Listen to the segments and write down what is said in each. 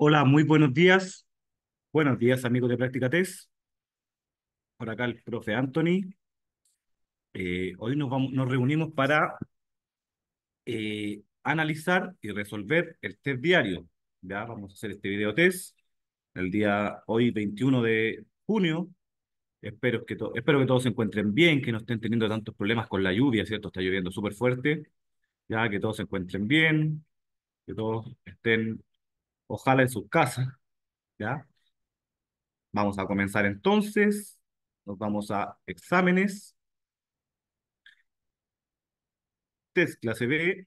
Hola, muy buenos días. Buenos días, amigos de Práctica Test. Por acá el profe Anthony. Eh, hoy nos, nos reunimos para eh, analizar y resolver el test diario. Ya vamos a hacer este video test el día hoy 21 de junio. Espero que, espero que todos se encuentren bien, que no estén teniendo tantos problemas con la lluvia, ¿cierto? Está lloviendo súper fuerte. Ya que todos se encuentren bien, que todos estén Ojalá en su casa, ¿ya? Vamos a comenzar entonces. Nos vamos a exámenes. Test clase B.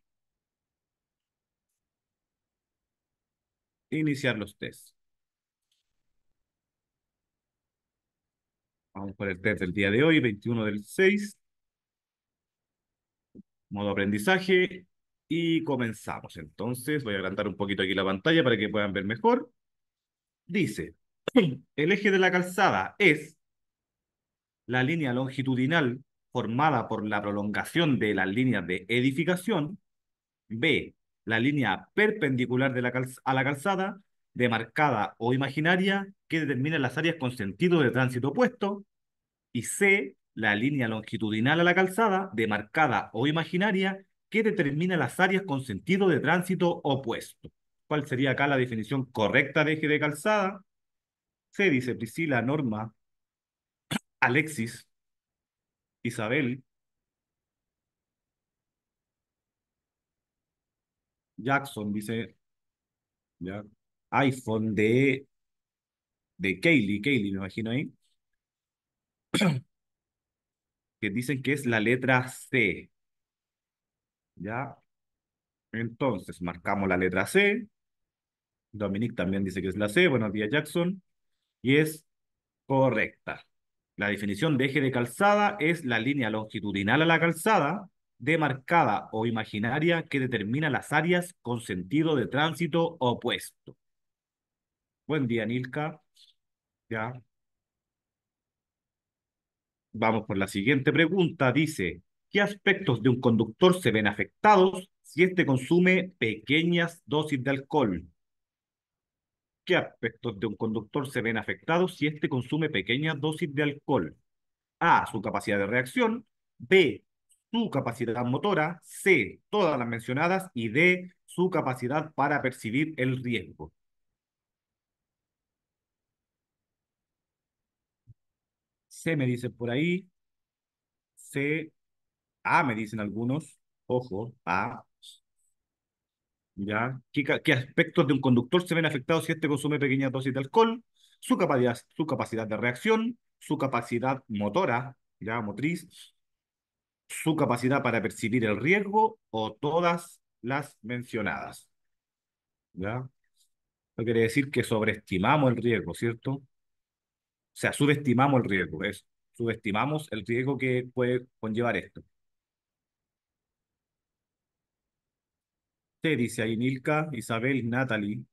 Iniciar los test. Vamos por el test del día de hoy, 21 del 6. Modo aprendizaje, y comenzamos. Entonces, voy a agrandar un poquito aquí la pantalla para que puedan ver mejor. Dice, el eje de la calzada es la línea longitudinal formada por la prolongación de las líneas de edificación, B, la línea perpendicular a la calzada, demarcada o imaginaria, que determina las áreas con sentido de tránsito opuesto, y C, la línea longitudinal a la calzada, demarcada o imaginaria, ¿Qué determina las áreas con sentido de tránsito opuesto. ¿Cuál sería acá la definición correcta de eje de calzada? Se dice Priscila, Norma, Alexis, Isabel, Jackson, dice ¿ya? iPhone de, de Kaylee, Kaylee me imagino ahí, que dicen que es la letra C. ¿Ya? Entonces, marcamos la letra C. Dominique también dice que es la C. Buenos días, Jackson. Y es correcta. La definición de eje de calzada es la línea longitudinal a la calzada, demarcada o imaginaria, que determina las áreas con sentido de tránsito opuesto. Buen día, Nilka. Ya. Vamos por la siguiente pregunta. Dice, qué aspectos de un conductor se ven afectados si éste consume pequeñas dosis de alcohol. ¿Qué aspectos de un conductor se ven afectados si éste consume pequeñas dosis de alcohol? A. Su capacidad de reacción. B. Su capacidad motora. C. Todas las mencionadas. Y D. Su capacidad para percibir el riesgo. C me dice por ahí. C Ah, me dicen algunos. Ojo, A. Ah. ¿Ya? ¿Qué, aspectos de un conductor se ven afectados si este consume pequeñas dosis de alcohol? Su capacidad, su capacidad de reacción, su capacidad motora, ya motriz, su capacidad para percibir el riesgo o todas las mencionadas. ¿Ya? Eso quiere decir que sobreestimamos el riesgo, ¿cierto? O sea, subestimamos el riesgo, es subestimamos el riesgo que puede conllevar esto. dice ahí Nilka, Isabel, Natalie.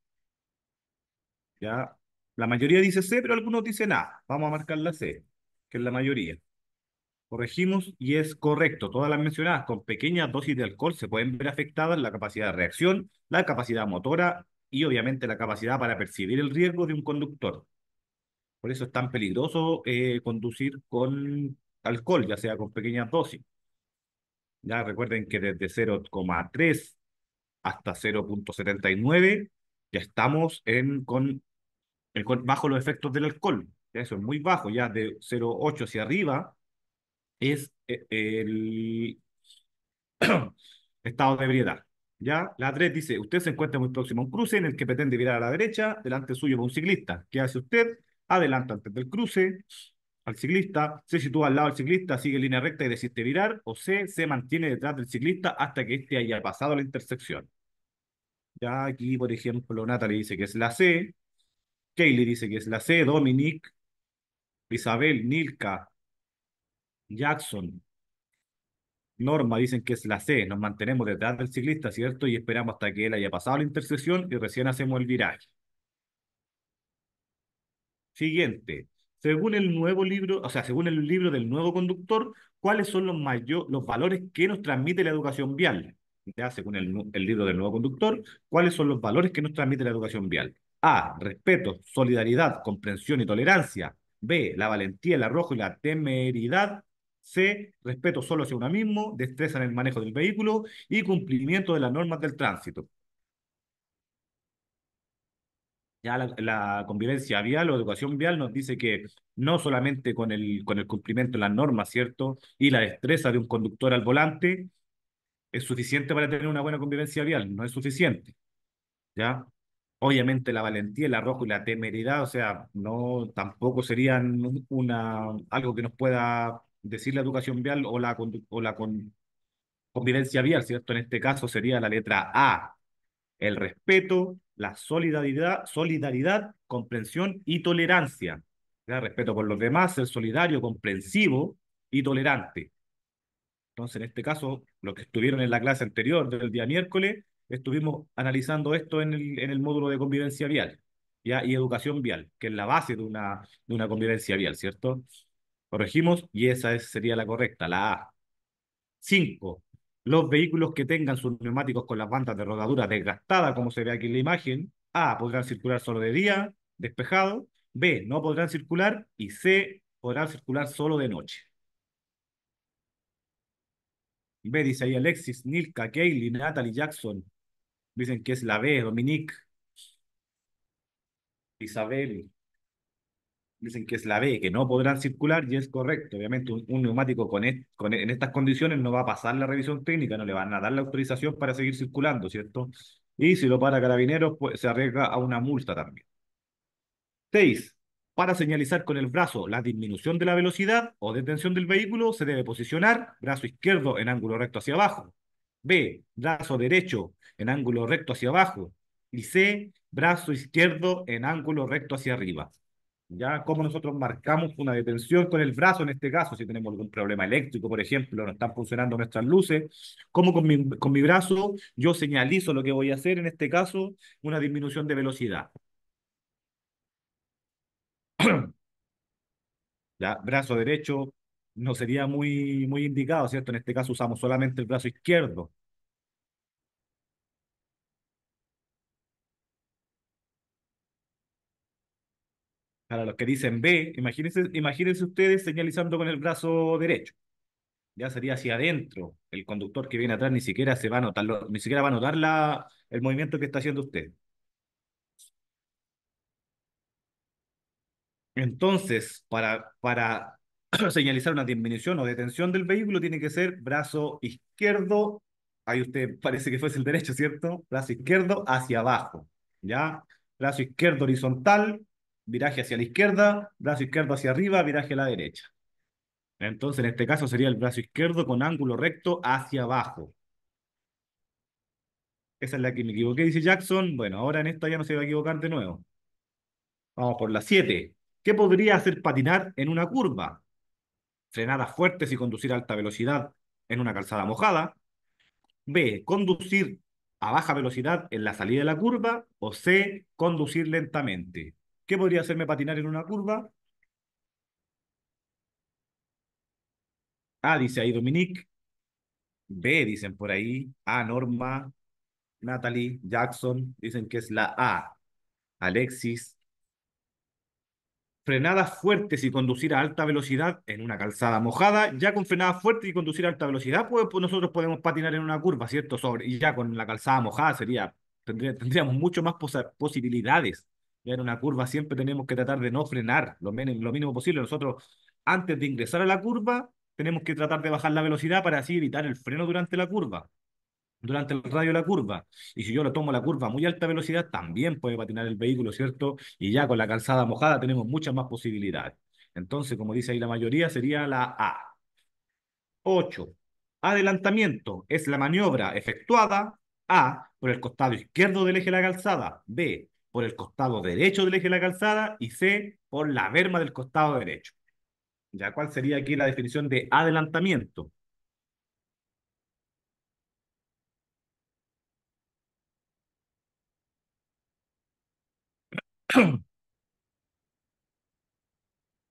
Ya. La mayoría dice C, pero algunos dicen A. Vamos a marcar la C, que es la mayoría. Corregimos y es correcto. Todas las mencionadas con pequeñas dosis de alcohol se pueden ver afectadas la capacidad de reacción, la capacidad motora y obviamente la capacidad para percibir el riesgo de un conductor. Por eso es tan peligroso eh, conducir con alcohol, ya sea con pequeñas dosis. Ya recuerden que desde 0,3 hasta 0.79, ya estamos en, con, bajo los efectos del alcohol. eso es muy bajo, ya de 0.8 hacia arriba es eh, el estado de ebriedad. ¿Ya? La 3 dice, usted se encuentra muy próximo a un cruce en el que pretende virar a la derecha, delante suyo va un ciclista. ¿Qué hace usted? Adelanta antes del cruce al ciclista, se sitúa al lado del ciclista, sigue línea recta y decide virar, o se se mantiene detrás del ciclista hasta que este haya pasado la intersección. Ya aquí, por ejemplo, Natalie dice que es la C, Kaylee dice que es la C, Dominic, Isabel, Nilka, Jackson, Norma dicen que es la C, nos mantenemos detrás del ciclista, ¿cierto? Y esperamos hasta que él haya pasado la intersección y recién hacemos el viraje. Siguiente. Según el nuevo libro, o sea, según el libro del nuevo conductor, ¿cuáles son los, los valores que nos transmite la educación vial? ya según el, el libro del nuevo conductor, cuáles son los valores que nos transmite la educación vial. A. Respeto, solidaridad, comprensión y tolerancia. B. La valentía, el arrojo y la temeridad. C. Respeto solo hacia uno mismo, destreza en el manejo del vehículo y cumplimiento de las normas del tránsito. Ya la, la, convivencia vial o educación vial nos dice que no solamente con el, con el cumplimiento de las normas, ¿cierto? Y la destreza de un conductor al volante, es suficiente para tener una buena convivencia vial, no es suficiente. ¿Ya? Obviamente la valentía, el arrojo y la temeridad, o sea, no tampoco serían una, algo que nos pueda decir la educación vial o la, o la con, convivencia vial, ¿cierto? En este caso sería la letra A, el respeto, la solidaridad, solidaridad, comprensión y tolerancia. ¿Ya? Respeto por los demás, ser solidario, comprensivo y tolerante. Entonces, en este caso, los que estuvieron en la clase anterior del día miércoles, estuvimos analizando esto en el, en el módulo de convivencia vial ¿ya? y educación vial, que es la base de una, de una convivencia vial, ¿cierto? Corregimos y esa es, sería la correcta, la A. Cinco, Los vehículos que tengan sus neumáticos con las bandas de rodadura desgastadas, como se ve aquí en la imagen, A, podrán circular solo de día, despejado, B, no podrán circular y C, podrán circular solo de noche. B dice ahí Alexis, Nilka, Kaylee, Natalie, Jackson. Dicen que es la B, Dominique, Isabel. Dicen que es la B, que no podrán circular y es correcto. Obviamente un, neumático con e, e, en estas condiciones no va a pasar la revisión técnica, no le van a dar la autorización para seguir circulando, ¿cierto? Y si lo para carabineros, pues se arriesga a una multa también. Seis, para señalizar con el brazo la disminución de la velocidad o detención del vehículo, se debe posicionar brazo izquierdo en ángulo recto hacia abajo. B, brazo derecho en ángulo recto hacia abajo. Y C, brazo izquierdo en ángulo recto hacia arriba. ¿Ya? Como nosotros marcamos una detención con el brazo, en este caso, si tenemos algún problema eléctrico, por ejemplo, no están funcionando nuestras luces, como con mi, con mi brazo yo señalizo lo que voy a hacer, en este caso, una disminución de velocidad. Brazo derecho no sería muy, muy indicado, ¿cierto? En este caso usamos solamente el brazo izquierdo. Para los que dicen B, imagínense, imagínense ustedes señalizando con el brazo derecho. Ya sería hacia adentro. El conductor que viene atrás ni siquiera se va a notar, ni siquiera va a notar la, el movimiento que está haciendo usted. Entonces, para, para señalizar una disminución o detención del vehículo, tiene que ser brazo izquierdo, ahí usted parece que fuese el derecho, ¿cierto? Brazo izquierdo hacia abajo, ¿ya? Brazo izquierdo horizontal, viraje hacia la izquierda, brazo izquierdo hacia arriba, viraje a la derecha. Entonces, en este caso sería el brazo izquierdo con ángulo recto hacia abajo. Esa es la que me equivoqué, dice Jackson. Bueno, ahora en esta ya no se va a equivocar de nuevo. Vamos por la 7. ¿Qué podría hacer patinar en una curva? Frenadas fuertes y conducir a alta velocidad en una calzada mojada. B. Conducir a baja velocidad en la salida de la curva. O C. Conducir lentamente. ¿Qué podría hacerme patinar en una curva? A, dice ahí Dominique. B, dicen por ahí. A, Norma, Natalie, Jackson. Dicen que es la A. Alexis, frenadas fuertes y conducir a alta velocidad en una calzada mojada, ya con frenadas fuertes y conducir a alta velocidad, pues, pues nosotros podemos patinar en una curva, ¿cierto? Sobre, y ya con la calzada mojada sería, tendríamos mucho más posibilidades. en una curva siempre tenemos que tratar de no frenar lo, lo mínimo posible. Nosotros, antes de ingresar a la curva, tenemos que tratar de bajar la velocidad para así evitar el freno durante la curva durante el radio de la curva. Y si yo lo tomo la curva a muy alta velocidad, también puede patinar el vehículo, ¿cierto? Y ya con la calzada mojada tenemos muchas más posibilidades. Entonces, como dice ahí la mayoría, sería la A. 8. Adelantamiento es la maniobra efectuada A por el costado izquierdo del eje de la calzada, B por el costado derecho del eje de la calzada y C por la verma del costado derecho. ¿Ya cuál sería aquí la definición de adelantamiento?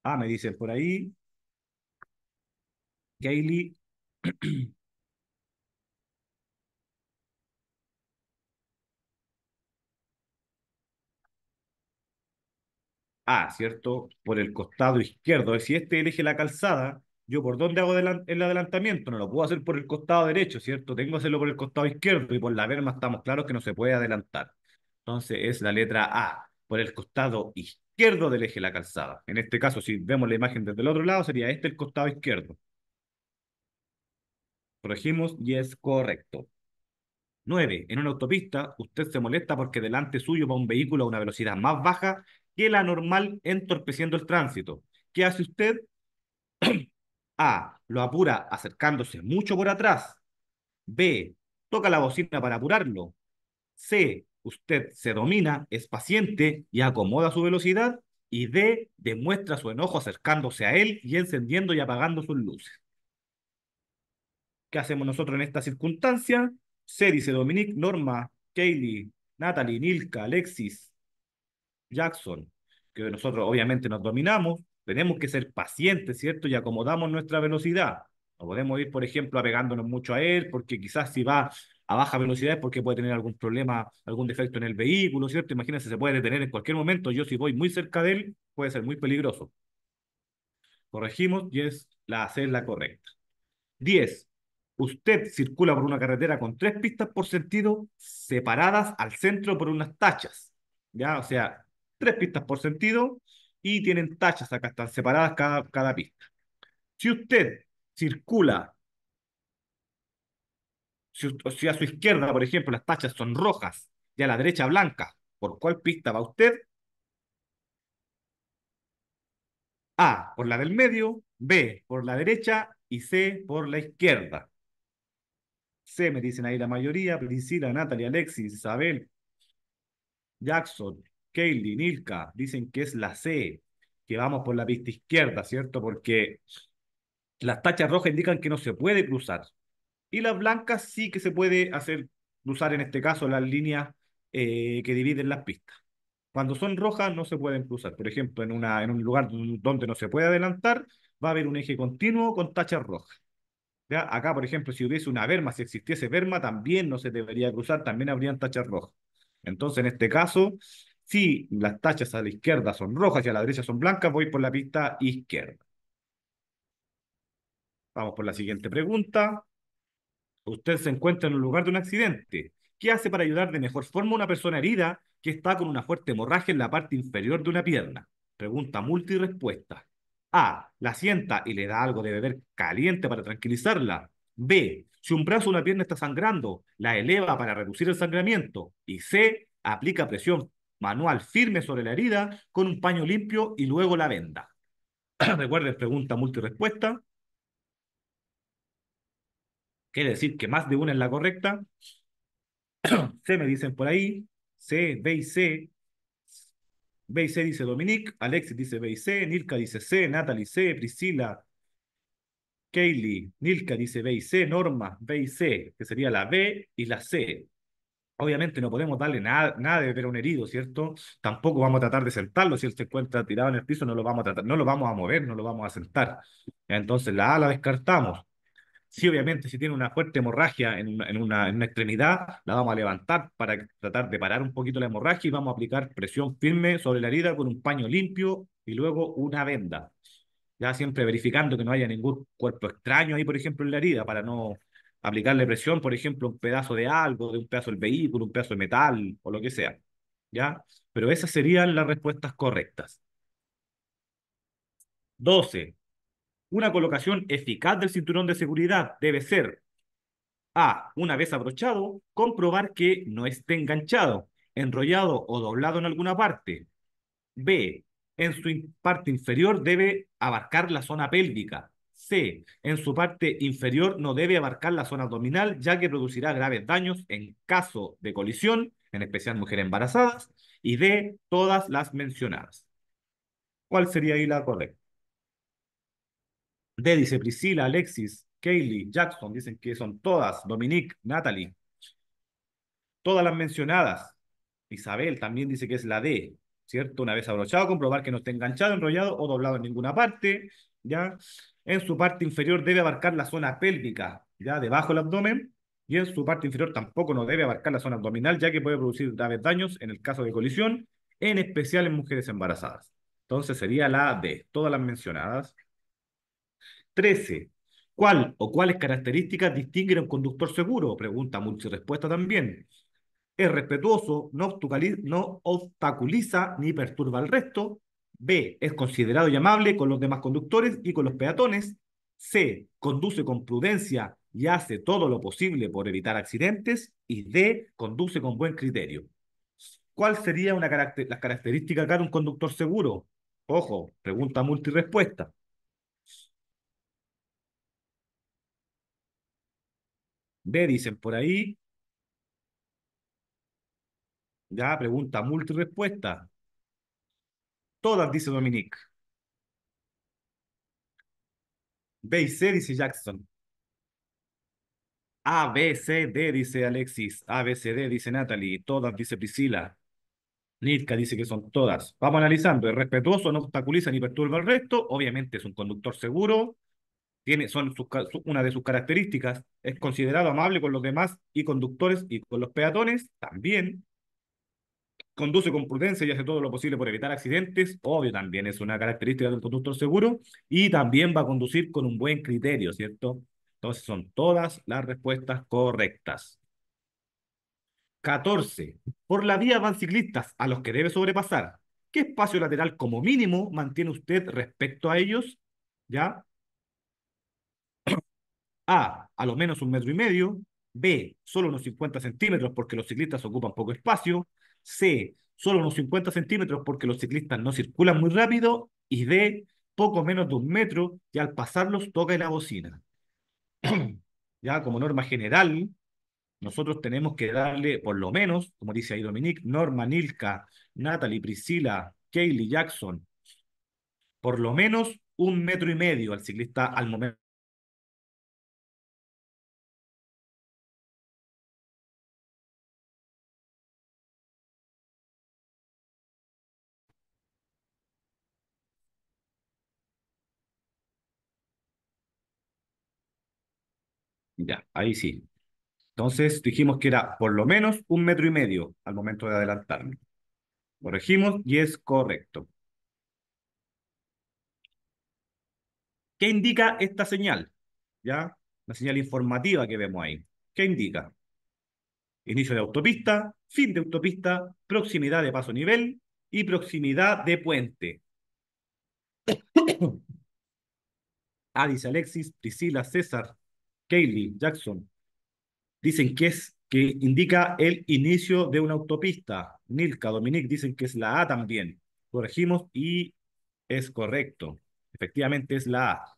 ah, me dicen por ahí. Kaylee. ah, ¿cierto? Por el costado izquierdo. Si este elige la calzada, ¿yo por dónde hago el adelantamiento? No lo puedo hacer por el costado derecho, ¿cierto? Tengo que hacerlo por el costado izquierdo y por la verma estamos claros que no se puede adelantar. Entonces es la letra A por el costado izquierdo del eje de la calzada. En este caso, si vemos la imagen desde el otro lado, sería este el costado izquierdo. Corregimos y es correcto. 9. En una autopista, usted se molesta porque delante suyo va un vehículo a una velocidad más baja que la normal, entorpeciendo el tránsito. ¿Qué hace usted? A. Lo apura acercándose mucho por atrás. B. Toca la bocina para apurarlo. C usted se domina, es paciente y acomoda su velocidad. Y D, demuestra su enojo acercándose a él y encendiendo y apagando sus luces. ¿Qué hacemos nosotros en esta circunstancia? C dice Dominique, Norma, Kaylee, Natalie, Nilka, Alexis, Jackson, que nosotros obviamente nos dominamos, tenemos que ser pacientes, ¿cierto? Y acomodamos nuestra velocidad. No podemos ir, por ejemplo, apegándonos mucho a él, porque quizás si va a baja velocidad porque puede tener algún problema, algún defecto en el vehículo, ¿cierto? Imagínense, se puede detener en cualquier momento. Yo si voy muy cerca de él, puede ser muy peligroso. Corregimos y es la hacer la correcta. 10. Usted circula por una carretera con tres pistas por sentido separadas al centro por unas tachas. ¿Ya? O sea, tres pistas por sentido y tienen tachas acá, están separadas cada, cada pista. Si usted circula si, a su izquierda, por ejemplo, las tachas son rojas y a la derecha blanca, ¿por cuál pista va usted? A, por la del medio, B, por la derecha y C, por la izquierda. C, me dicen ahí la mayoría, Priscila, Natalie, Alexis, Isabel, Jackson, Kaylee, Nilka, dicen que es la C, que vamos por la pista izquierda, ¿cierto? Porque las tachas rojas indican que no se puede cruzar. Y las blancas sí que se puede hacer cruzar en este caso las líneas eh, que dividen las pistas. Cuando son rojas no se pueden cruzar. Por ejemplo, en, una, en un lugar donde no se puede adelantar, va a haber un eje continuo con tachas rojas. ¿Ya? Acá, por ejemplo, si hubiese una verma, si existiese verma, también no se debería cruzar, también habrían tachas rojas. Entonces, en este caso, si las tachas a la izquierda son rojas y a la derecha son blancas, voy por la pista izquierda. Vamos por la siguiente pregunta. Usted se encuentra en un lugar de un accidente. ¿Qué hace para ayudar de mejor forma a una persona herida que está con una fuerte hemorragia en la parte inferior de una pierna? Pregunta multirespuesta. A. La sienta y le da algo de beber caliente para tranquilizarla. B. Si un brazo o una pierna está sangrando, la eleva para reducir el sangramiento. Y C. Aplica presión manual firme sobre la herida con un paño limpio y luego la venda. Recuerde, pregunta multirespuesta. Quiere decir que más de una es la correcta. C me dicen por ahí. C, B y C. B y C dice Dominique. Alexis dice B y C. Nilka dice C. Natalie C. Priscila. Kaylee. Nilka dice B y C. Norma B y C. Que sería la B y la C. Obviamente no podemos darle nada, nada de ver a un herido, ¿cierto? Tampoco vamos a tratar de sentarlo. Si él se encuentra tirado en el piso, no lo vamos a tratar, no lo vamos a mover, no lo vamos a sentar. Entonces la A la descartamos. Sí, obviamente, si tiene una fuerte hemorragia en una, en una, extremidad, la vamos a levantar para tratar de parar un poquito la hemorragia y vamos a aplicar presión firme sobre la herida con un paño limpio y luego una venda. Ya siempre verificando que no haya ningún cuerpo extraño ahí, por ejemplo, en la herida, para no aplicarle presión, por ejemplo, un pedazo de algo, de un pedazo del vehículo, un pedazo de metal o lo que sea. ¿Ya? Pero esas serían las respuestas correctas. 12. Una colocación eficaz del cinturón de seguridad debe ser A. Una vez abrochado, comprobar que no esté enganchado, enrollado o doblado en alguna parte. B. En su parte inferior debe abarcar la zona pélvica. C. En su parte inferior no debe abarcar la zona abdominal, ya que producirá graves daños en caso de colisión, en especial mujeres embarazadas, y D. Todas las mencionadas. ¿Cuál sería ahí la correcta? D dice Priscila, Alexis, Kaylee, Jackson, dicen que son todas, Dominique, Natalie, todas las mencionadas. Isabel también dice que es la D, ¿cierto? Una vez abrochado, comprobar que no esté enganchado, enrollado o doblado en ninguna parte, ¿ya? En su parte inferior debe abarcar la zona pélvica, ¿ya? Debajo del abdomen. Y en su parte inferior tampoco no debe abarcar la zona abdominal, ya que puede producir graves daños en el caso de colisión, en especial en mujeres embarazadas. Entonces sería la D, todas las mencionadas. 13. ¿Cuál o cuáles características distinguen a un conductor seguro? Pregunta multirespuesta también. Es respetuoso, no, obstaculiza ni perturba al resto. B. Es considerado y amable con los demás conductores y con los peatones. C. Conduce con prudencia y hace todo lo posible por evitar accidentes. Y D. Conduce con buen criterio. ¿Cuál sería una característica las características de un conductor seguro? Ojo, pregunta multirespuesta. B dicen por ahí. Ya, pregunta multirespuesta. Todas, dice Dominique. B y C, dice Jackson. A, B, C, D, dice Alexis. A, B, C, D, dice Natalie. Todas, dice Priscila. Nitka dice que son todas. Vamos analizando. Es respetuoso, no obstaculiza ni perturba al resto. Obviamente es un conductor seguro tiene, son una de sus características, es considerado amable con los demás y conductores y con los peatones también. Conduce con prudencia y hace todo lo posible por evitar accidentes, obvio, también es una característica del conductor seguro, y también va a conducir con un buen criterio, ¿cierto? Entonces son todas las respuestas correctas. 14. Por la vía van ciclistas a los que debe sobrepasar. ¿Qué espacio lateral como mínimo mantiene usted respecto a ellos? ¿Ya? A, a lo menos un metro y medio. B, solo unos 50 centímetros porque los ciclistas ocupan poco espacio. C, solo unos 50 centímetros porque los ciclistas no circulan muy rápido. Y D, poco menos de un metro y al pasarlos toca la bocina. ya como norma general, nosotros tenemos que darle, por lo menos, como dice ahí Dominique, Norma, Nilka, Natalie, Priscila, Kaylee, Jackson, por lo menos un metro y medio al ciclista al momento Ya, ahí sí. Entonces dijimos que era por lo menos un metro y medio al momento de adelantarme. Corregimos y es correcto. ¿Qué indica esta señal? ¿Ya? La señal informativa que vemos ahí. ¿Qué indica? Inicio de autopista, fin de autopista, proximidad de paso nivel y proximidad de puente. Adis ah, Alexis, Priscila, César, Kaylee Jackson, dicen que es que indica el inicio de una autopista. Nilka, Dominique, dicen que es la A también. Corregimos y es correcto. Efectivamente es la A.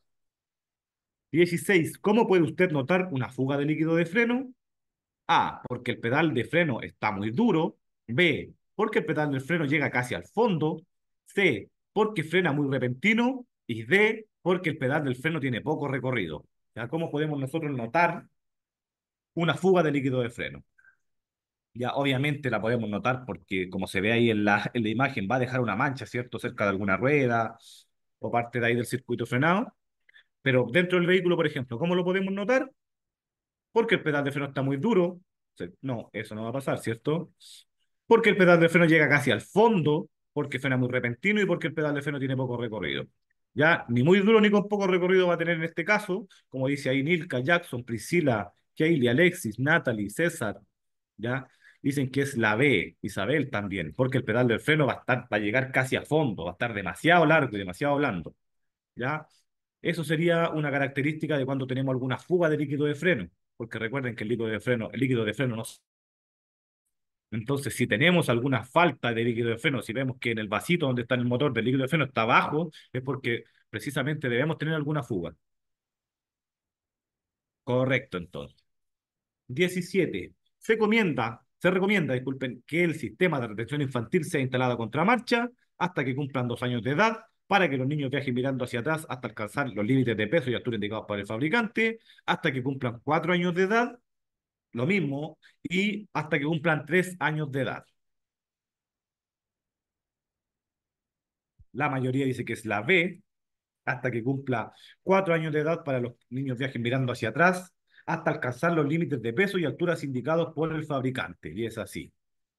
16. ¿Cómo puede usted notar una fuga de líquido de freno? A. Porque el pedal de freno está muy duro. B. Porque el pedal del freno llega casi al fondo. C. Porque frena muy repentino. Y D. Porque el pedal del freno tiene poco recorrido. ¿Cómo podemos nosotros notar una fuga de líquido de freno? Ya obviamente la podemos notar porque como se ve ahí en la, en la imagen va a dejar una mancha, ¿cierto? Cerca de alguna rueda o parte de ahí del circuito frenado. Pero dentro del vehículo, por ejemplo, ¿cómo lo podemos notar? Porque el pedal de freno está muy duro. No, eso no va a pasar, ¿cierto? Porque el pedal de freno llega casi al fondo, porque frena muy repentino y porque el pedal de freno tiene poco recorrido. Ya ni muy duro ni con poco recorrido va a tener en este caso, como dice ahí Nilka, Jackson, Priscila, Kaylee, Alexis, Natalie, César, ¿ya? Dicen que es la B, Isabel también, porque el pedal del freno va a, estar, va a llegar casi a fondo, va a estar demasiado largo y demasiado blando, ¿ya? Eso sería una característica de cuando tenemos alguna fuga de líquido de freno, porque recuerden que el líquido de freno, el líquido de freno no entonces, si tenemos alguna falta de líquido de freno, si vemos que en el vasito donde está el motor del líquido de freno está bajo, es porque precisamente debemos tener alguna fuga. Correcto, entonces. 17. Se recomienda, se recomienda, disculpen, que el sistema de retención infantil sea instalado a contramarcha hasta que cumplan dos años de edad para que los niños viajen mirando hacia atrás hasta alcanzar los límites de peso y altura indicados por el fabricante, hasta que cumplan cuatro años de edad lo mismo, y hasta que cumplan tres años de edad. La mayoría dice que es la B, hasta que cumpla cuatro años de edad para los niños viajen mirando hacia atrás, hasta alcanzar los límites de peso y alturas indicados por el fabricante. Y es así.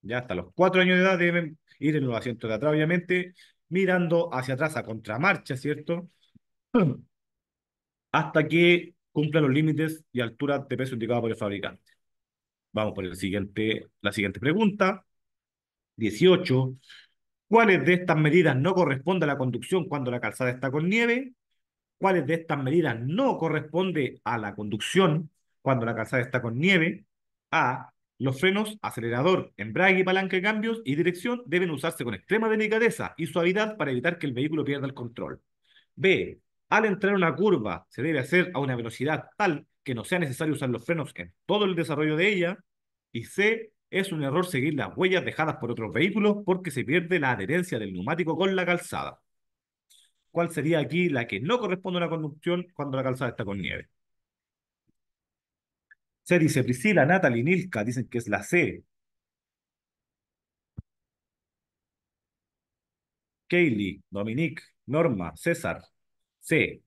Ya hasta los cuatro años de edad deben ir en los asientos de atrás, obviamente, mirando hacia atrás a contramarcha, ¿cierto? Hasta que cumplan los límites y alturas de peso indicados por el fabricante. Vamos por el siguiente, la siguiente pregunta. 18. ¿Cuáles de estas medidas no corresponde a la conducción cuando la calzada está con nieve? ¿Cuáles de estas medidas no corresponde a la conducción cuando la calzada está con nieve? A. Los frenos, acelerador, embrague, palanca de cambios y dirección deben usarse con extrema delicadeza y suavidad para evitar que el vehículo pierda el control. B. Al entrar a una curva, se debe hacer a una velocidad tal que no sea necesario usar los frenos en todo el desarrollo de ella. Y C, es un error seguir las huellas dejadas por otros vehículos porque se pierde la adherencia del neumático con la calzada. ¿Cuál sería aquí la que no corresponde a la conducción cuando la calzada está con nieve? C dice Priscila, Natalie, Nilka, dicen que es la C. Kaylee, Dominique, Norma, César, C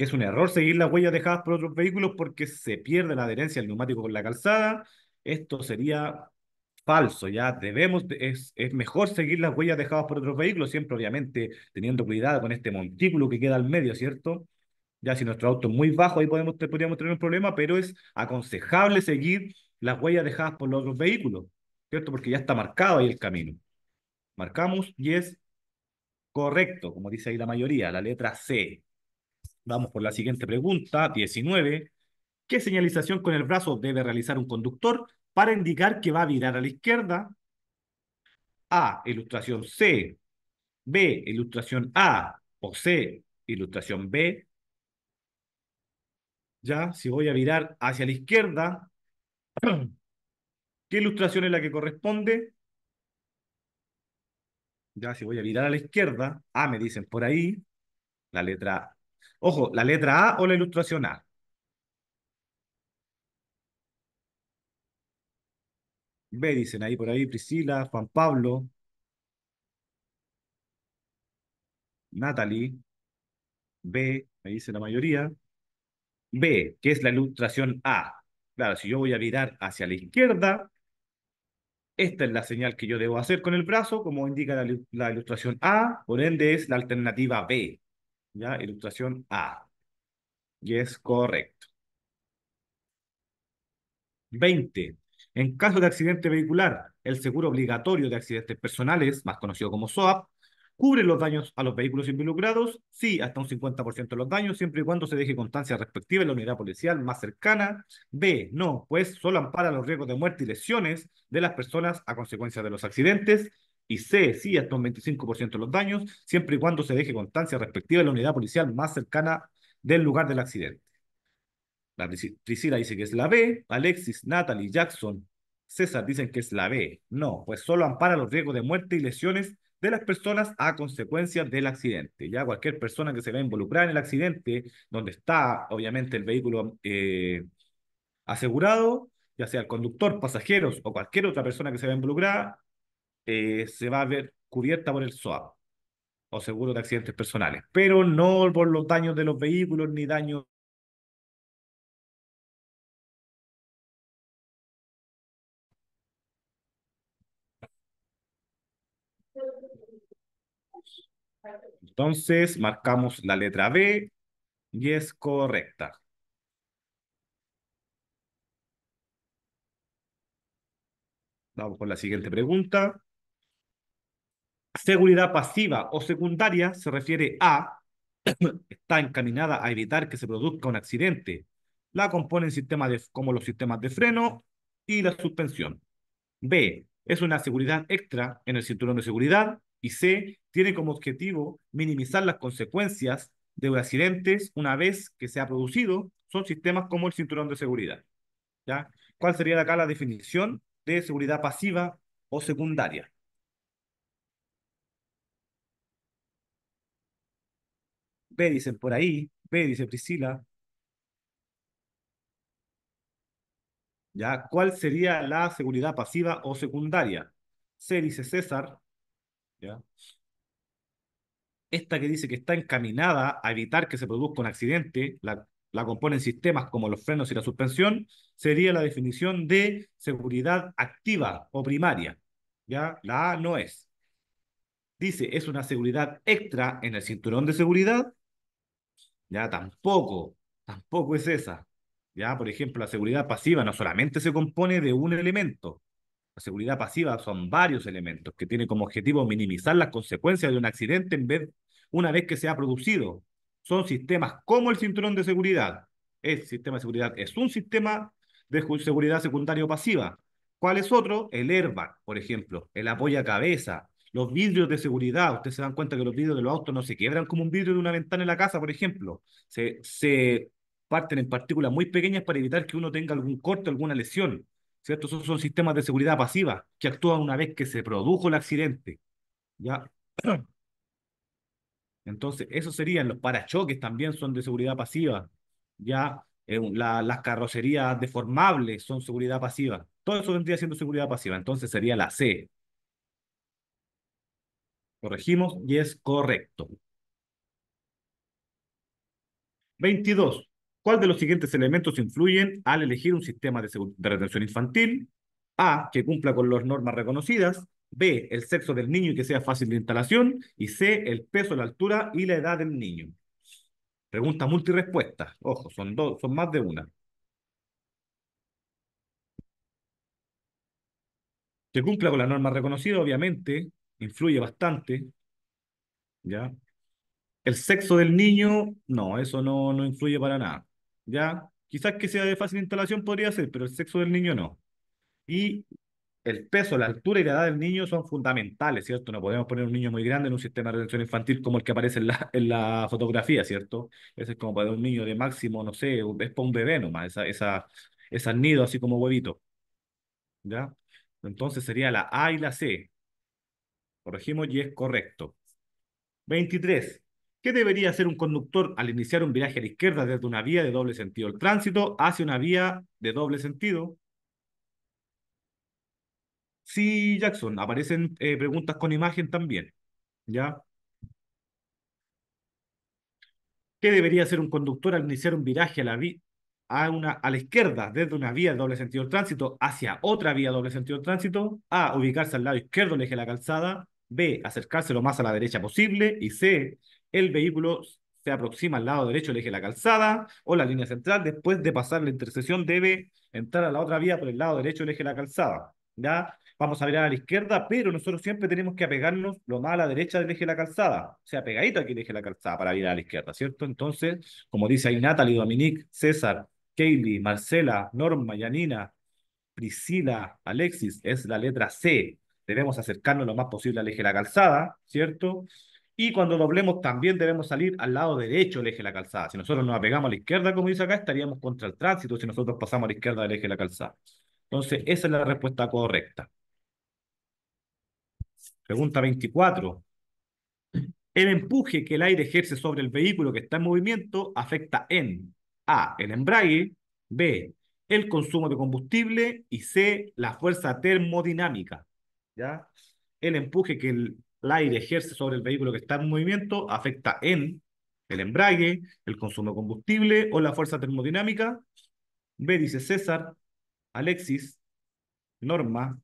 que es un error seguir las huellas dejadas por otros vehículos porque se pierde la adherencia del neumático con la calzada. Esto sería falso, ya debemos, es, mejor seguir las huellas dejadas por otros vehículos, siempre obviamente teniendo cuidado con este montículo que queda al medio, ¿cierto? Ya si nuestro auto es muy bajo, ahí podemos, podríamos tener un problema, pero es aconsejable seguir las huellas dejadas por los otros vehículos, ¿cierto? Porque ya está marcado ahí el camino. Marcamos y es correcto, como dice ahí la mayoría, la letra C. Vamos por la siguiente pregunta, 19. ¿Qué señalización con el brazo debe realizar un conductor para indicar que va a virar a la izquierda? A, ilustración C. B, ilustración A. O C, ilustración B. Ya, si voy a virar hacia la izquierda, ¿qué ilustración es la que corresponde? Ya, si voy a virar a la izquierda, A me dicen por ahí, la letra Ojo, la letra A o la ilustración A. B, dicen ahí por ahí, Priscila, Juan Pablo, Natalie, B, ahí dice la mayoría. B, que es la ilustración A. Claro, si yo voy a mirar hacia la izquierda, esta es la señal que yo debo hacer con el brazo, como indica la, la ilustración A, por ende es la alternativa B. Ya, ilustración A. Y es correcto. 20. En caso de accidente vehicular, el seguro obligatorio de accidentes personales, más conocido como SOAP, cubre los daños a los vehículos involucrados, sí, hasta un 50% de los daños, siempre y cuando se deje constancia respectiva en la unidad policial más cercana. B, no, pues solo ampara los riesgos de muerte y lesiones de las personas a consecuencia de los accidentes y C, sí, hasta un 25% de los daños, siempre y cuando se deje constancia respectiva de la unidad policial más cercana del lugar del accidente. La Priscila dice que es la B, Alexis, Natalie, Jackson, César dicen que es la B. No, pues solo ampara los riesgos de muerte y lesiones de las personas a consecuencia del accidente. Ya cualquier persona que se vea involucrada en el accidente, donde está obviamente el vehículo eh, asegurado, ya sea el conductor, pasajeros o cualquier otra persona que se vea involucrada, eh, se va a ver cubierta por el SOAP o seguro de accidentes personales, pero no por los daños de los vehículos ni daños Entonces, marcamos la letra B y es correcta. Vamos con la siguiente pregunta. Seguridad pasiva o secundaria se refiere a, está encaminada a evitar que se produzca un accidente. La componen sistemas como los sistemas de freno y la suspensión. B, es una seguridad extra en el cinturón de seguridad. Y C, tiene como objetivo minimizar las consecuencias de accidentes una vez que se ha producido. Son sistemas como el cinturón de seguridad. ¿ya? ¿Cuál sería acá la definición de seguridad pasiva o secundaria? B dicen por ahí, B dice Priscila. ¿Ya? ¿Cuál sería la seguridad pasiva o secundaria? C dice César. ¿Ya? Esta que dice que está encaminada a evitar que se produzca un accidente, la, la componen sistemas como los frenos y la suspensión, sería la definición de seguridad activa o primaria. ¿Ya? La A no es. Dice, es una seguridad extra en el cinturón de seguridad ya tampoco, tampoco es esa. Ya, por ejemplo, la seguridad pasiva no solamente se compone de un elemento. La seguridad pasiva son varios elementos que tienen como objetivo minimizar las consecuencias de un accidente en vez, una vez que se ha producido. Son sistemas como el cinturón de seguridad. El sistema de seguridad es un sistema de seguridad secundario pasiva. ¿Cuál es otro? El airbag, por ejemplo, el apoyo a cabeza, los vidrios de seguridad, ustedes se dan cuenta que los vidrios de los autos no se quiebran como un vidrio de una ventana en la casa, por ejemplo. Se, se parten en partículas muy pequeñas para evitar que uno tenga algún corte, alguna lesión. ¿Cierto? Esos son sistemas de seguridad pasiva que actúan una vez que se produjo el accidente. ¿Ya? Entonces, esos serían los parachoques también son de seguridad pasiva. Ya eh, las carrocerías deformables son seguridad pasiva. Todo eso vendría siendo seguridad pasiva. Entonces sería la C, Corregimos y es correcto. 22. ¿Cuál de los siguientes elementos influyen al elegir un sistema de, retención infantil? A. Que cumpla con las normas reconocidas. B. El sexo del niño y que sea fácil de instalación. Y C. El peso, la altura y la edad del niño. Pregunta multirespuesta. Ojo, son, dos, son más de una. Que cumpla con las normas reconocidas, obviamente influye bastante, ¿ya? El sexo del niño, no, eso no, no influye para nada, ¿ya? Quizás que sea de fácil instalación podría ser, pero el sexo del niño no. Y el peso, la altura y la edad del niño son fundamentales, ¿cierto? No podemos poner un niño muy grande en un sistema de retención infantil como el que aparece en la, en la fotografía, ¿cierto? Ese es como para un niño de máximo, no sé, es para un bebé nomás, esa, esa, nido así como huevito. ¿Ya? Entonces sería la A y la C. Corregimos y es correcto. 23. ¿Qué debería hacer un conductor al iniciar un viraje a la izquierda desde una vía de doble sentido? El tránsito hacia una vía de doble sentido. Sí, Jackson, aparecen eh, preguntas con imagen también. ¿Ya? ¿Qué debería hacer un conductor al iniciar un viraje a la, vía? a, una, a la izquierda desde una vía de doble sentido de tránsito hacia otra vía de doble sentido de tránsito, A, ubicarse al lado izquierdo del eje de la calzada, B, acercarse lo más a la derecha posible y C, el vehículo se aproxima al lado derecho del eje de la calzada o la línea central después de pasar la intersección debe entrar a la otra vía por el lado derecho del eje de la calzada. ¿Ya? Vamos a mirar a la izquierda, pero nosotros siempre tenemos que apegarnos lo más a la derecha del eje de la calzada, o sea, pegadito aquí el eje de la calzada para virar a la izquierda, ¿cierto? Entonces, como dice ahí Natalie, Dominique, César, Kaylee, Marcela, Norma, Yanina, Priscila, Alexis, es la letra C. Debemos acercarnos lo más posible al eje de la calzada, ¿cierto? Y cuando doblemos también debemos salir al lado derecho del eje de la calzada. Si nosotros nos apegamos a la izquierda, como dice acá, estaríamos contra el tránsito si nosotros pasamos a la izquierda del eje de la calzada. Entonces, esa es la respuesta correcta. Pregunta 24. El empuje que el aire ejerce sobre el vehículo que está en movimiento afecta en a, el embrague, B, el consumo de combustible y C, la fuerza termodinámica. ¿ya? El empuje que el, aire ejerce sobre el vehículo que está en movimiento afecta en el embrague, el consumo de combustible o la fuerza termodinámica. B, dice César, Alexis, Norma,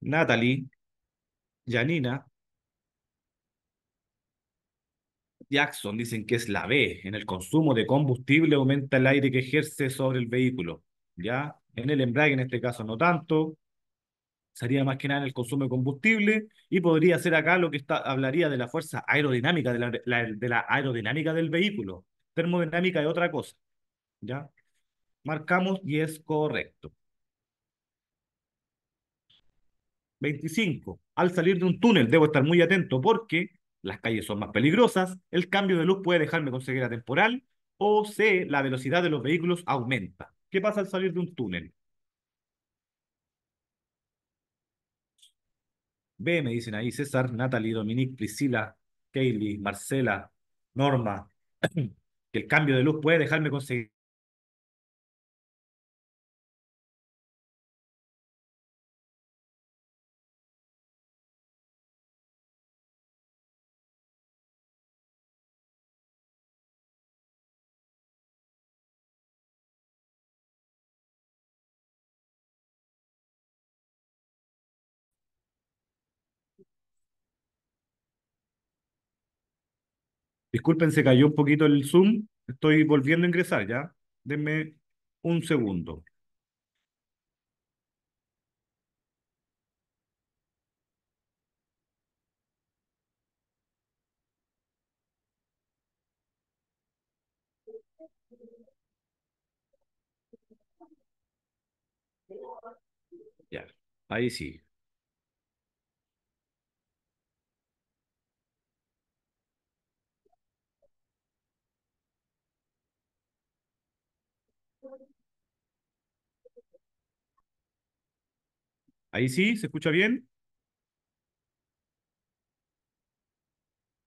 Natalie, Janina, Jackson dicen que es la B. En el consumo de combustible aumenta el aire que ejerce sobre el vehículo. ¿ya? En el embrague, en este caso, no tanto. Sería más que nada en el consumo de combustible y podría ser acá lo que está, hablaría de la fuerza aerodinámica, de la, de la aerodinámica del vehículo. Termodinámica es otra cosa. ¿Ya? Marcamos y es correcto. 25. Al salir de un túnel debo estar muy atento porque las calles son más peligrosas, el cambio de luz puede dejarme con ceguera temporal, o C, la velocidad de los vehículos aumenta. ¿Qué pasa al salir de un túnel? B, me dicen ahí César, Natalie, Dominique, Priscila, Kaylee, Marcela, Norma, que el cambio de luz puede dejarme con ceguera Disculpen, se cayó un poquito el Zoom. Estoy volviendo a ingresar ya. Denme un segundo. Ya, ahí sí. Ahí sí, ¿se escucha bien?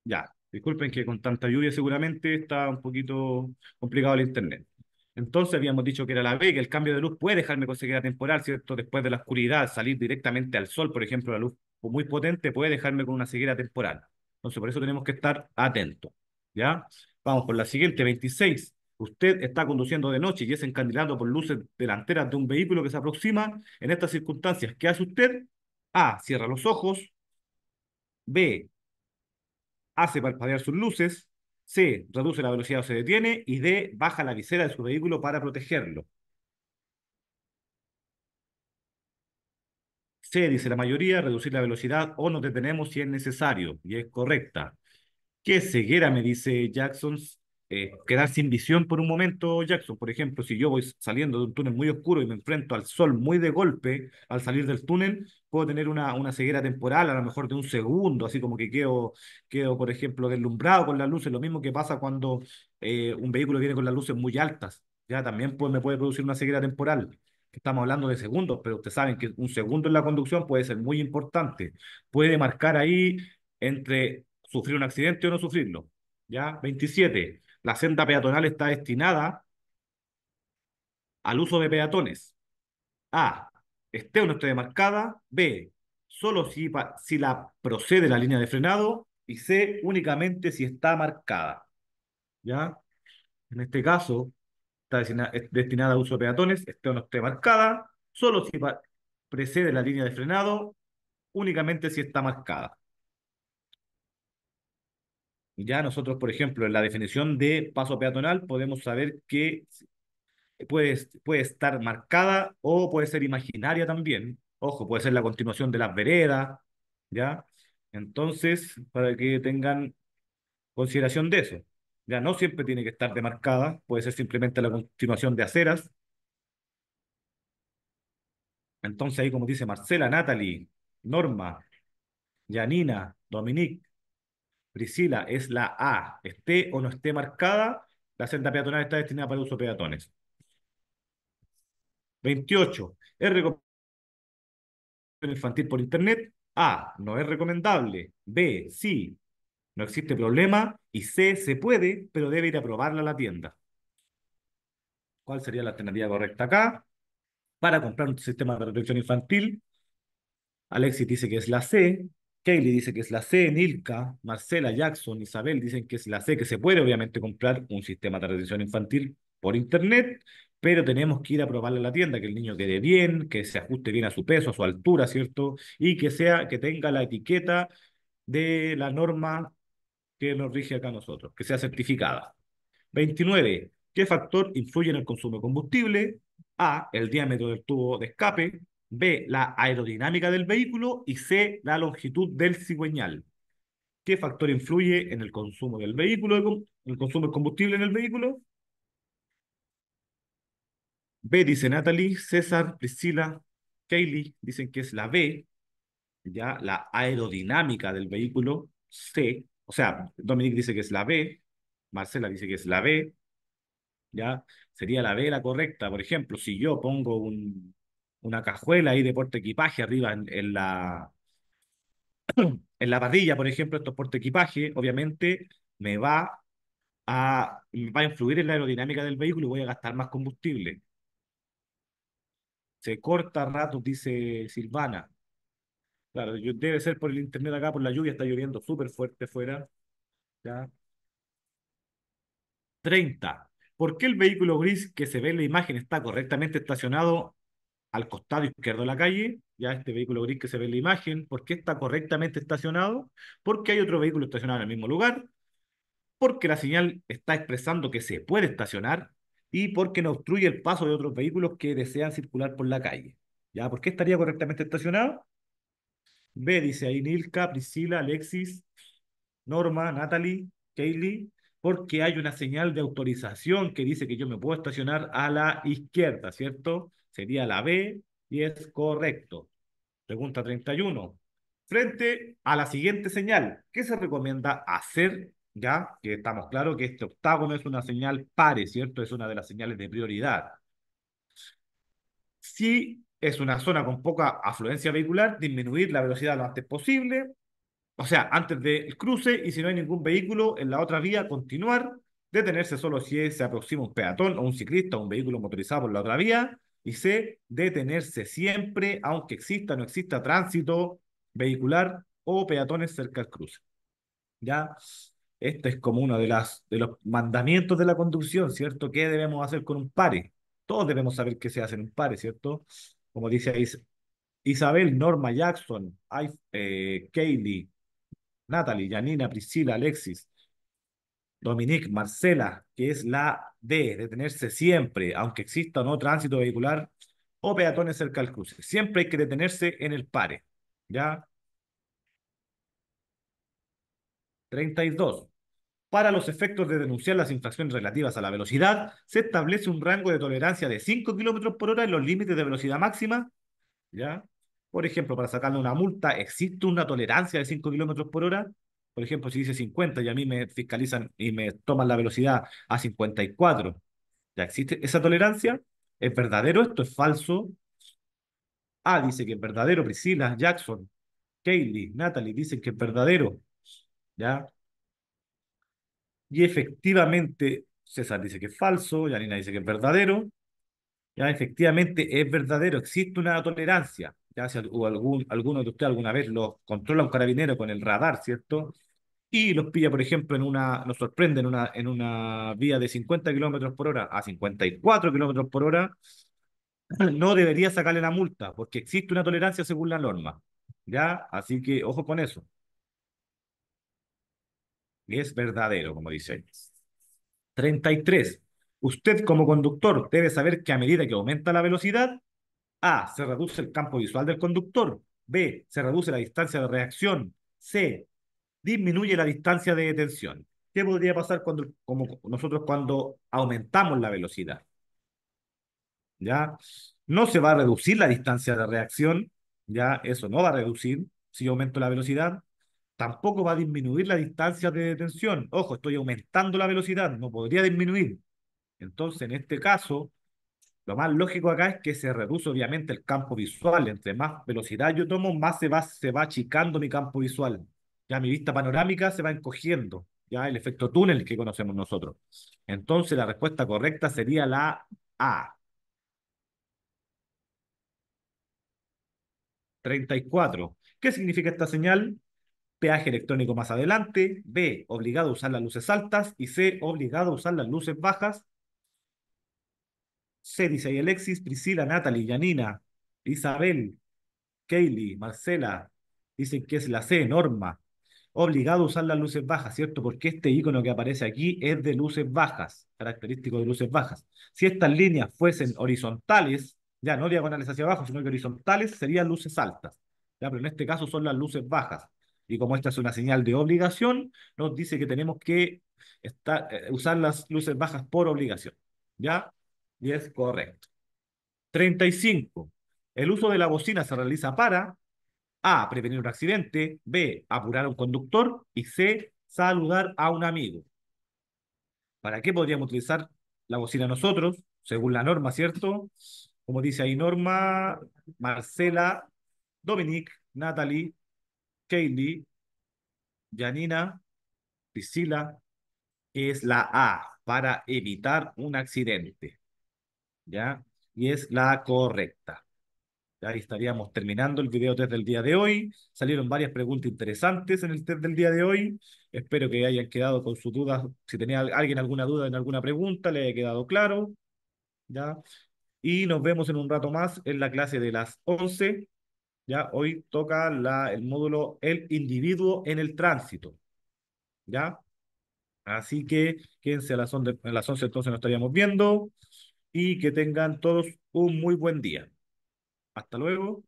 Ya, disculpen que con tanta lluvia seguramente está un poquito complicado el internet. Entonces habíamos dicho que era la B, que el cambio de luz puede dejarme con ceguera temporal, ¿cierto? Después de la oscuridad, salir directamente al sol, por ejemplo, la luz muy potente puede dejarme con una ceguera temporal. Entonces por eso tenemos que estar atentos, ¿ya? Vamos por la siguiente, 26 usted está conduciendo de noche y es encandilado por luces delanteras de un vehículo que se aproxima, en estas circunstancias, ¿qué hace usted? A. Cierra los ojos. B. Hace parpadear sus luces. C. Reduce la velocidad o se detiene. Y D. Baja la visera de su vehículo para protegerlo. C. Dice la mayoría, reducir la velocidad o nos detenemos si es necesario. Y es correcta. ¿Qué ceguera? Me dice Jackson. Eh, quedar sin visión por un momento, Jackson. Por ejemplo, si yo voy saliendo de un túnel muy oscuro y me enfrento al sol muy de golpe al salir del túnel, puedo tener una, una ceguera temporal, a lo mejor de un segundo, así como que quedo, quedo por ejemplo, deslumbrado con las luces. Lo mismo que pasa cuando eh, un vehículo viene con las luces muy altas. Ya también pues, me puede producir una ceguera temporal. Estamos hablando de segundos, pero ustedes saben que un segundo en la conducción puede ser muy importante. Puede marcar ahí entre sufrir un accidente o no sufrirlo. ¿Ya? 27 la senda peatonal está destinada al uso de peatones. A. Esté o no esté marcada. B. Solo si, si la procede la línea de frenado. Y C. Únicamente si está marcada. ¿Ya? En este caso, está destinada, al a uso de peatones, esté o no esté marcada, solo si precede la línea de frenado, únicamente si está marcada. Ya nosotros, por ejemplo, en la definición de paso peatonal podemos saber que puede, puede estar marcada o puede ser imaginaria también. Ojo, puede ser la continuación de las veredas, ¿ya? Entonces, para que tengan consideración de eso. Ya no siempre tiene que estar demarcada, puede ser simplemente la continuación de aceras. Entonces ahí como dice Marcela, Natalie, Norma, Janina, Dominique, Priscila, es la A. Esté o no esté marcada, la senda peatonal está destinada para uso de peatones. 28. Es recomendable infantil por Internet. A. No es recomendable. B. Sí. No existe problema. Y C. Se puede, pero debe ir a probarla a la tienda. ¿Cuál sería la alternativa correcta acá? Para comprar un sistema de protección infantil, Alexis dice que es la C. Kaylee dice que es la C, Nilka, Marcela, Jackson, Isabel dicen que es la C, que se puede obviamente comprar un sistema de retención infantil por internet, pero tenemos que ir a probarle a la tienda, que el niño quede bien, que se ajuste bien a su peso, a su altura, ¿cierto? Y que sea, que tenga la etiqueta de la norma que nos rige acá nosotros, que sea certificada. 29. ¿Qué factor influye en el consumo de combustible? A. El diámetro del tubo de escape. B, la aerodinámica del vehículo y C, la longitud del cigüeñal. ¿Qué factor influye en el consumo del vehículo, el consumo de combustible en el vehículo? B, dice Natalie, César, Priscila, Kaylee, dicen que es la B, ya la aerodinámica del vehículo, C, o sea, Dominic dice que es la B, Marcela dice que es la B, ya sería la B la correcta. Por ejemplo, si yo pongo un una cajuela ahí de porte equipaje arriba en, la en la parrilla, por ejemplo, estos porte equipaje, obviamente me va a, va a influir en la aerodinámica del vehículo y voy a gastar más combustible. Se corta rato, dice Silvana. Claro, debe ser por el internet acá, por la lluvia, está lloviendo súper fuerte fuera. ¿Ya? 30. ¿Por qué el vehículo gris que se ve en la imagen está correctamente estacionado al costado izquierdo de la calle, ya este vehículo gris que se ve en la imagen, ¿por qué está correctamente estacionado, porque hay otro vehículo estacionado en el mismo lugar, porque la señal está expresando que se puede estacionar y porque no obstruye el paso de otros vehículos que desean circular por la calle. ¿Ya? ¿Por qué estaría correctamente estacionado? B, dice ahí Nilka, Priscila, Alexis, Norma, Natalie, Kaylee, porque hay una señal de autorización que dice que yo me puedo estacionar a la izquierda, ¿cierto? Sería la B y es correcto. Pregunta 31. Frente a la siguiente señal, ¿qué se recomienda hacer? Ya que estamos claros que este octágono es una señal pare, ¿cierto? Es una de las señales de prioridad. Si es una zona con poca afluencia vehicular, disminuir la velocidad lo antes posible, o sea, antes del cruce, y si no hay ningún vehículo en la otra vía, continuar, detenerse solo si se aproxima un peatón o un ciclista o un vehículo motorizado por la otra vía, y C, detenerse siempre, aunque exista o no exista tránsito vehicular o peatones cerca al cruce. ¿Ya? Este es como uno de, las, de los mandamientos de la conducción, ¿cierto? ¿Qué debemos hacer con un pare? Todos debemos saber qué se hace en un pare, ¿cierto? Como dice ahí Isabel, Norma, Jackson, I, eh, Kaylee, Natalie, Janina, Priscila, Alexis, Dominique, Marcela, que es la D, detenerse siempre, aunque exista o no tránsito vehicular o peatones cerca del cruce. Siempre hay que detenerse en el pare. ¿Ya? 32. Para los efectos de denunciar las infracciones relativas a la velocidad, se establece un rango de tolerancia de 5 km por hora en los límites de velocidad máxima. ¿Ya? Por ejemplo, para sacarle una multa, ¿existe una tolerancia de 5 km por hora? Por ejemplo, si dice 50 y a mí me fiscalizan y me toman la velocidad a 54, ¿ya existe esa tolerancia? ¿Es verdadero esto? ¿Es falso? Ah, dice que es verdadero. Priscila, Jackson, Kaylee, Natalie dicen que es verdadero. ¿Ya? Y efectivamente, César dice que es falso, Yanina dice que es verdadero. Ya, efectivamente, es verdadero. Existe una tolerancia. Ya, si algún, alguno de ustedes alguna vez lo controla un carabinero con el radar, ¿cierto? y los pilla, por ejemplo, en una, nos sorprende en una, en una vía de 50 kilómetros por hora a 54 kilómetros por hora, no debería sacarle la multa, porque existe una tolerancia según la norma. ¿Ya? Así que ojo con eso. Y Es verdadero, como dice él. 33. Usted como conductor debe saber que a medida que aumenta la velocidad, A, se reduce el campo visual del conductor, B, se reduce la distancia de reacción, C, disminuye la distancia de detención. ¿Qué podría pasar cuando, como nosotros cuando aumentamos la velocidad? ¿Ya? No se va a reducir la distancia de reacción, ¿ya? Eso no va a reducir si aumento la velocidad. Tampoco va a disminuir la distancia de detención. Ojo, estoy aumentando la velocidad, no podría disminuir. Entonces, en este caso, lo más lógico acá es que se reduce obviamente el campo visual. Entre más velocidad yo tomo, más se va, se va achicando mi campo visual ya mi vista panorámica se va encogiendo, ya el efecto túnel que conocemos nosotros. Entonces la respuesta correcta sería la A. 34. ¿Qué significa esta señal? Peaje electrónico más adelante. B. Obligado a usar las luces altas. Y C. Obligado a usar las luces bajas. C. Dice y Alexis, Priscila, Natalie, Yanina, Isabel, Kaylee, Marcela. Dicen que es la C. Norma obligado a usar las luces bajas, ¿cierto? Porque este icono que aparece aquí es de luces bajas, característico de luces bajas. Si estas líneas fuesen horizontales, ya no diagonales hacia abajo, sino que horizontales, serían luces altas. Ya, pero en este caso son las luces bajas. Y como esta es una señal de obligación, nos dice que tenemos que eh, usar las luces bajas por obligación. ¿Ya? Y es correcto. 35. El uso de la bocina se realiza para a. Prevenir un accidente. B. Apurar a un conductor. Y C. Saludar a un amigo. ¿Para qué podríamos utilizar la bocina nosotros? Según la norma, ¿cierto? Como dice ahí Norma, Marcela, Dominic, Natalie, Kaylee, Janina, Priscila, es la A, para evitar un accidente. ¿Ya? Y es la correcta. Ahí estaríamos terminando el video test del día de hoy. Salieron varias preguntas interesantes en el test del día de hoy. Espero que hayan quedado con sus dudas. Si tenía alguien alguna duda en alguna pregunta, le haya quedado claro. ¿ya? Y nos vemos en un rato más en la clase de las 11. ¿ya? Hoy toca la, el módulo El individuo en el tránsito. ¿ya? Así que quédense a las, 11, a las 11 entonces nos estaríamos viendo y que tengan todos un muy buen día. Hasta luego.